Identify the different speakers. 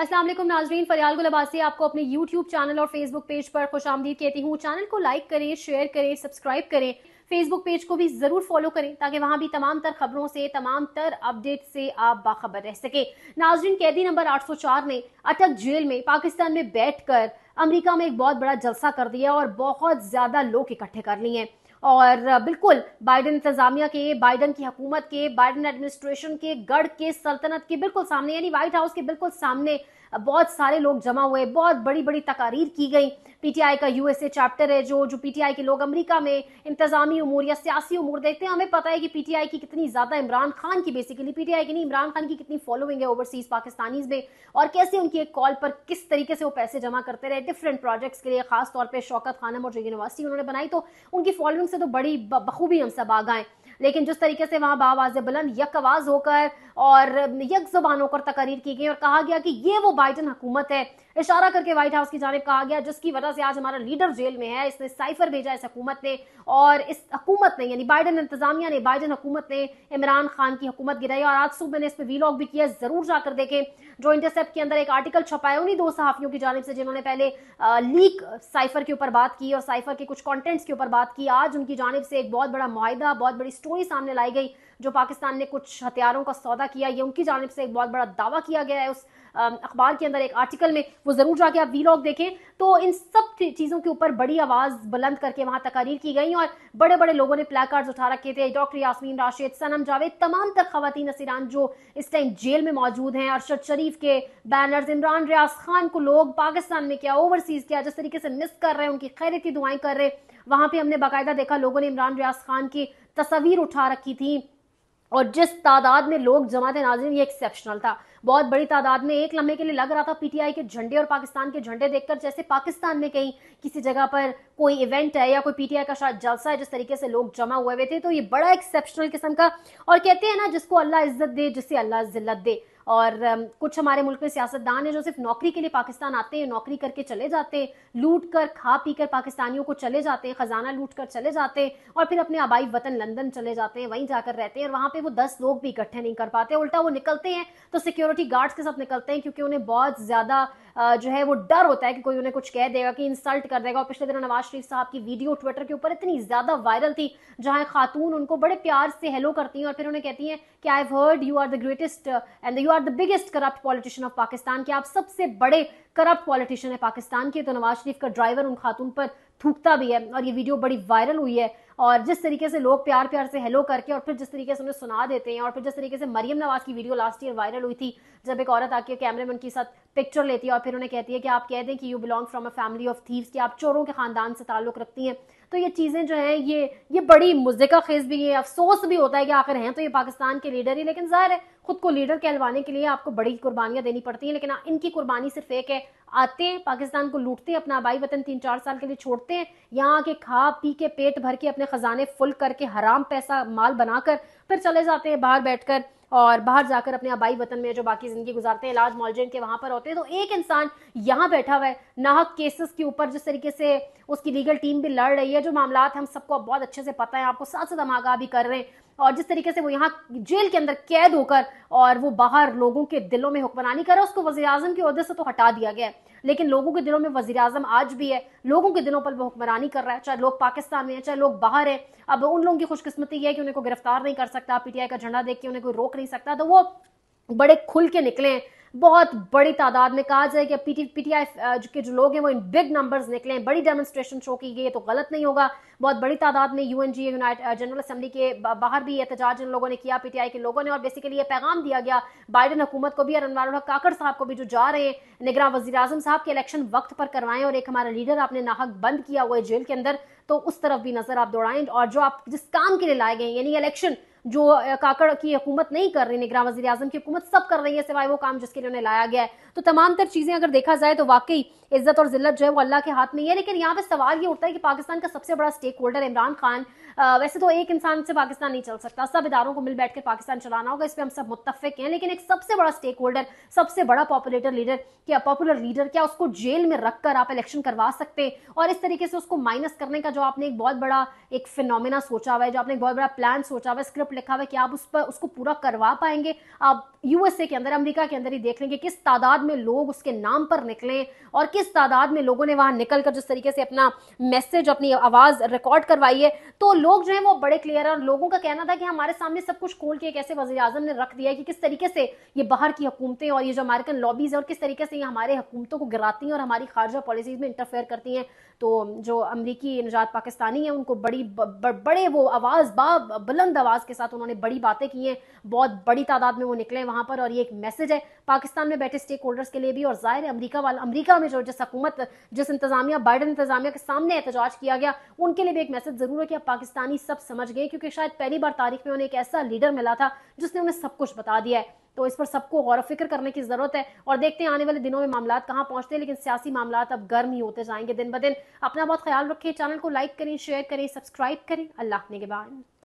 Speaker 1: असलम नाजरीन फरियाल गुलाबासी आपको अपने यूट्यूब चैनल और फेसबुक पेज पर खुश आमदीद कहती हूँ चैनल को लाइक करें शेयर करें सब्सक्राइब करें फेसबुक पेज को भी ज़रूर फॉलो करें ताकि वहां भी तमाम तर खबरों से तमाम तर अपडेट से आप बाखबर रह सके नाजरीन कैदी नंबर 804 ने अटक जेल में पाकिस्तान में बैठ कर अमरीका में एक बहुत बड़ा जलसा कर दिया और बहुत ज़्यादा लोग इकट्ठे कर लिए हैं और बिल्कुल बाइडन इंतजामिया के बाइडन की हकूमत के बाइडन एडमिनिस्ट्रेशन के गढ़ के सल्तनत के बिल्कुल सामने यानी व्हाइट हाउस के बिल्कुल सामने बहुत सारे लोग जमा हुए बहुत बड़ी बड़ी तकारीर की गई पीटीआई का यूएसए चैप्टर है जो जो पीटीआई के लोग अमरीका में इंतजामी उमूर या सियासी उमूर देखते हैं हमें पता है कि पीटीआई की कितनी ज्यादा इमरान खान की बेसिकली पीटीआई की नहीं इमरान खान की कितनी फॉलोइंग है ओवरसीज पाकिस्तानीज में और कैसे उनकी एक कॉल पर किस तरीके से वो पैसे जमा करते रहे डिफरेंट प्रोजेक्ट्स के लिए खासतौर पर शौकत खानम और जो यूनिवर्सिटी उन्होंने बनाई तो उनकी फॉलोइंग से तो बड़ी बखूबी हम सब आगाएं लेकिन जिस तरीके से वहाँ बाबाज बुलंद यक आवाज़ होकर और यक जबान होकर तकरीर की गई और कहा गया कि ये वो बाइडन हुकूमत है इशारा करके व्हाइट हाउस की जानब कहा गया जिसकी वजह से आज हमारा लीडर जेल में है इसने साइफर भेजा इस हकूमत ने और इस हकूमत ने यानी बाइडन इंतजामिया ने बाइडन हकूमत ने इमरान खान की हुकूमत गिराई और आज सुबह मैंने इस पर वीलॉग भी किया जरूर जाकर देखें जो इंटरसेप्ट के अंदर एक आर्टिकल छपाया उन्हीं दो सहाफियों की जानब से जिन्होंने पहले लीक साइफर के ऊपर बात की और साइफर के कुछ कॉन्टेंट्स के ऊपर बात की आज उनकी जानब से एक बहुत बड़ा माहिदा बहुत बड़ी स्टोरी सामने लाई गई जो पाकिस्तान ने कुछ हथियारों का सौदा किया ये उनकी जानब से एक बहुत बड़ा दावा किया गया है उस अखबार के अंदर एक आर्टिकल में वो ज़रूर जाके आप वी लॉग देखें तो इन सब चीज़ों के ऊपर बड़ी आवाज़ बुलंद करके वहाँ तकारीर की गई और बड़े बड़े लोगों ने प्ले कार्ड उठा रखे थे डॉक्टर यासमीन राशिद सनम जावेद तमाम तक खातन असरान जो इस टाइम जेल में मौजूद हैं अरशद शरीफ के बैनर्स इमरान रियाज खान को लोग पाकिस्तान में क्या ओवरसीज़ क्या जिस तरीके से मिस कर रहे हैं उनकी खैर की दुआएं कर रहे वहाँ पर हमने बाकायदा देखा लोगों ने इमरान रियाज खान की तस्वीर उठा रखी थी और जिस तादाद में लोग जमा थे नाजिन ये एक्सेप्शनल था बहुत बड़ी तादाद में एक लम्हे के लिए लग रहा था पीटीआई के झंडे और पाकिस्तान के झंडे देखकर जैसे पाकिस्तान में कहीं किसी जगह पर कोई इवेंट है या कोई पीटीआई का शायद जलसा है जिस तरीके से लोग जमा हुए हुए थे तो ये बड़ा एक्सेप्शनल किस्म का और कहते हैं ना जिसको अल्लाह इज्जत दे जिससे अल्लाह जिल्लत दे और कुछ हमारे मुल्क में सियासतदान है जो सिर्फ नौकरी के लिए पाकिस्तान आते हैं नौकरी करके चले जाते हैं लूट कर खा पी कर पाकिस्तानियों को चले जाते हैं खजाना लूट कर चले जाते हैं और फिर अपने आबाई वतन लंदन चले जाते हैं वहीं जाकर रहते हैं और वहां पे वो दस लोग भी इकट्ठे नहीं कर पाते उल्टा वो निकलते हैं तो सिक्योरिटी गार्ड्स के साथ निकलते हैं क्योंकि उन्हें बहुत ज्यादा जो है वो डर होता है कि कोई उन्हें कुछ कह देगा कि इंसल्ट कर देगा और पिछले दिनों नवाज शरीफ साहब की वीडियो ट्विटर के ऊपर इतनी ज्यादा वायरल थी जहां खातून उनको बड़े प्यार से हेलो करती हैं और फिर उन्हें कहती हैं कि I heard you are the greatest and you are the biggest corrupt politician of Pakistan के आप सबसे बड़े करप्ट पॉलिटिशियन है पाकिस्तान के तो नवाज शरीफ का ड्राइवर उन खातून पर थूकता भी है और ये वीडियो बड़ी वायरल हुई है और जिस तरीके से लोग प्यार प्यार से हेलो करके और फिर जिस तरीके से उन्हें सुना देते हैं और फिर जिस तरीके से मरियम नवाज की वीडियो लास्ट ईयर वायरल हुई थी जब एक औरत आके कैमरे में उनके साथ पिक्चर लेती है और फिर उन्हें कहती है कि आप कह दें कि you belong from a family of thieves कि आप चोरों के खानदान से ताल्लुक रखती हैं तो ये चीज़ें जो हैं ये ये बड़ी का खेज भी है अफसोस भी होता है कि आखिर हैं तो ये पाकिस्तान के लीडर ही लेकिन ज़ाहिर है खुद को लीडर कहलवाने के लिए आपको बड़ी कुर्बानियाँ देनी पड़ती हैं लेकिन हाँ, इनकी कुर्बानी सिर्फ एक है आते हैं पाकिस्तान को लूटते हैं अपना आबाई वतन तीन चार साल के लिए छोड़ते हैं यहाँ आके खा पी के पेट भर के अपने खजाने फुल करके हराम पैसा माल बनाकर फिर चले जाते हैं बाहर बैठकर और बाहर जाकर अपने आबाई वतन में जो बाकी ज़िंदगी गुजारते हैं इलाज मॉलजन के वहां पर होते हैं तो एक इंसान यहाँ बैठा हुआ है नाहक केसेस के ऊपर जिस तरीके से उसकी लीगल टीम भी लड़ रही है जो मामला हम सबको बहुत अच्छे से पता है आपको साथ साथ हम आगाह भी कर रहे हैं और जिस तरीके से वो यहाँ जेल के अंदर कैद होकर और वो बाहर लोगों के दिलों में हुक्मरानी कर रहा उसको वजी अजम के अहदे से तो हटा दिया गया है लेकिन लोगों के दिलों में वजी अजम आज भी है लोगों के दिलों पर वो हुक्मरानी कर रहा है चाहे लोग पाकिस्तान में है चाहे लोग बाहर है अब उन लोगों की खुशकस्मती है कि उन्हें को गिरफ्तार नहीं कर सकता पीटीआई का झंडा देख के उन्हें कोई रोक नहीं सकता तो वो बड़े खुल के निकले हैं बहुत बड़ी तादाद में कहा जाए कि पीटी पीटीआई के जो लोग हैं वो इन बिग नंबर्स निकले हैं बड़ी डेमोन्स्ट्रेशन शो की गई है तो गलत नहीं होगा बहुत बड़ी तादाद में यूएनजी यूनाइटेड जनरल असेंबली के बाहर भी एहतजाज इन लोगों ने किया पीटीआई के लोगों ने और बेसिकली ये पैगाम दिया गया बाइडन हुकूमत को भी और अनवर काकड़ साहब को भी जो जा रहे हैं निगरान वजी अजम साहब के इलेक्शन वक्त पर करवाएं और एक हमारा लीडर आपने नाहक बंद किया हुआ है जेल के अंदर तो उस तरफ भी नजर आप दौड़ाएं और जो आप जिस काम के लिए लाए गए यानी इलेक्शन जो काकड़ की हुकूमत नहीं कर रही निगरान वजी अजम की हुकूमत सब कर रही है सिवाय वो काम जिसके लिए उन्हें लाया गया है तो तमाम तर चीज़ें अगर देखा जाए तो वाकई इज्जत और जिल्लत जो है वो अल्लाह के हाथ में ही है लेकिन यहाँ पे सवाल ये उठता है कि पाकिस्तान का सबसे बड़ा स्टेक होल्डर इमरान खान वैसे तो एक इंसान से पाकिस्तान नहीं चल सकता सब इदारों को मिल बैठ कर पाकिस्तान चलाना होगा इस पर हम सब मुतफिक हैं लेकिन एक सबसे बड़ा स्टेक होल्डर सबसे बड़ा पॉपुलेटर लीडर क्या पॉपुलर लीडर क्या उसको जेल में रखकर आप इलेक्शन करवा सकते हैं और इस तरीके से उसको माइनस करने का जो आपने एक बहुत बड़ा एक फिनोमिना सोचा हुआ है जो आपने एक बहुत बड़ा प्लान सोचा हुआ है स्क्रिप्ट लिखा हुआ है कि आप उस पर उसको पूरा करवा पाएंगे आप यूएसए के अंदर अमरीका के अंदर ही देख लेंगे किस तादाद में लोग उसके नाम पर निकले और किस किस तादाद में लोगों ने वहां निकल कर जिस तरीके से अपना मैसेज अपनी आवाज रिकॉर्ड करवाई है तो लोग जो है वो बड़े क्लियर है और लोगों का कहना था कि हमारे सामने सब कुछ खोल के एक ऐसे वजी अजम ने रख दिया है कि किस तरीके से ये बाहर की हुकूमतें और ये जो अमेरिकन लॉबीज है और किस तरीके से ये हमारे हुकूमतों को गिराती हैं और हमारी खारजा पॉलिसीज में इंटरफेयर करती हैं तो जो अमरीकी निजात पाकिस्तानी है उनको बड़ी ब, ब, बड़े वो आवाज़ बा बुलंद आवाज़ के साथ उन्होंने बड़ी बातें की हैं बहुत बड़ी तादाद में वो निकले वहां पर और ये एक मैसेज है पाकिस्तान में बैठे स्टेक होल्डर्स के लिए भी और ज़ाहिर है अमरीका वाला अमरीका में जो जिस हकूमत जिस इंतजामिया बाइडन इंतजामिया के सामने एहतजाज किया गया उनके लिए भी एक मैसेज जरूर है कि अब पाकिस्तानी सब समझ गए क्योंकि शायद पहली बार तारीख में उन्हें एक ऐसा लीडर मिला था जिसने उन्हें सब कुछ बता दिया है तो इस पर सबको गौर फिक्र करने की जरूरत है और देखते हैं आने वाले दिनों में मामला कहाँ पहुंचते हैं लेकिन सियासी मामला अब गर्म ही होते जाएंगे दिन ब दिन अपना बहुत ख्याल रखें चैनल को लाइक करें शेयर करें सब्सक्राइब करें अल्लाह के बाद